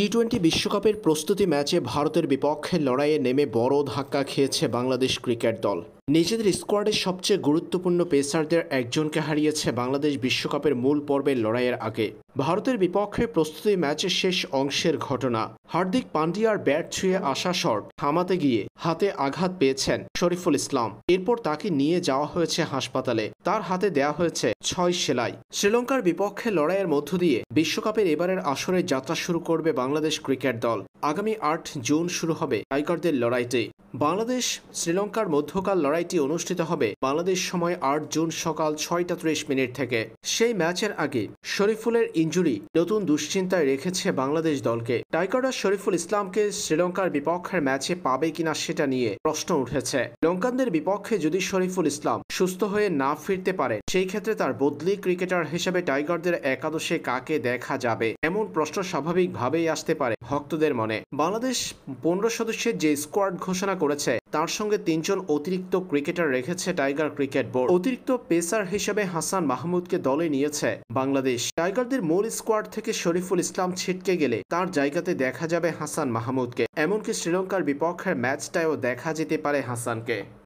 T twenty বিশ্বকাপের প্রস্তুতি ম্যাচে ভারতের বিপক্ষে লড়াইয়ে নেমে বড় ধাক্কা খেয়েছে বাংলাদেশ ক্রিকেট দল নিজেদের স্কোয়াডের সবচেয়ে গুরুত্বপূর্ণ পেসারদের একজনকে হারিয়েছে বাংলাদেশ বিশ্বকাপের মূল পর্বের লড়াইয়ের আগে ভারতের বিপক্ষে প্রস্তুতি ম্যাচের শেষ অংশের ঘটনা হার্দিক পান্ডিয়ার ব্যাট ছুঁয়ে আসা শট থামাতে গিয়ে হাতে আঘাত পেয়েছেন শরীফুল ইসলাম এরপর তাকে নিয়ে যাওয়া হয়েছে হাসপাতালে তার হাতে দেয়া হয়েছে ছয় সেলাই শ্রীলঙ্কার বিপক্ষে লড়াইয়ের মধ্য দিয়ে বিশ্বকাপের এবারের আসরে যাত্রা শুরু করবে বাংলাদেশ ক্রিকেট দল আগামী আট জুন শুরু হবে টাইগারদের লড়াইতে বাংলাদেশ শ্রীলঙ্কার মধ্যকার লড়াই লড়াইটি অনুষ্ঠিত হবে বাংলাদেশ সময় আট জুন সকাল ছয়টা ত্রিশ মিনিট থেকে সেই ম্যাচের আগে শরীফুলের ইঞ্জুরি নতুন দুশ্চিন্তায় রেখেছে বাংলাদেশ দলকে টাইগাররা শরীফুল ইসলামকে শ্রীলঙ্কার বিপক্ষের ম্যাচে পাবে কিনা সেটা নিয়ে প্রশ্ন উঠেছে লঙ্কানদের বিপক্ষে যদি শরীফুল ইসলাম সুস্থ হয়ে না ফিরতে পারে সেই ক্ষেত্রে তার বদলি ক্রিকেটার হিসেবে টাইগারদের একাদশে কাকে দেখা যাবে এমন প্রশ্ন স্বাভাবিকভাবেই আসতে পারে ভক্তদের মনে বাংলাদেশ পনেরো সদস্যের যে স্কোয়াড ঘোষণা করেছে তার সঙ্গে তিনজন অতিরিক্ত ক্রিকেটার রেখেছে টাইগার ক্রিকেট বোর্ড অতিরিক্ত পেসার হিসেবে হাসান মাহমুদকে দলে নিয়েছে বাংলাদেশ টাইগারদের মূল স্কোয়াড থেকে শরীফুল ইসলাম ছিটকে গেলে তার জায়গাতে দেখা যাবে হাসান মাহমুদকে এমনকি শ্রীলঙ্কার বিপক্ষের ম্যাচটায়ও দেখা যেতে পারে হাসানকে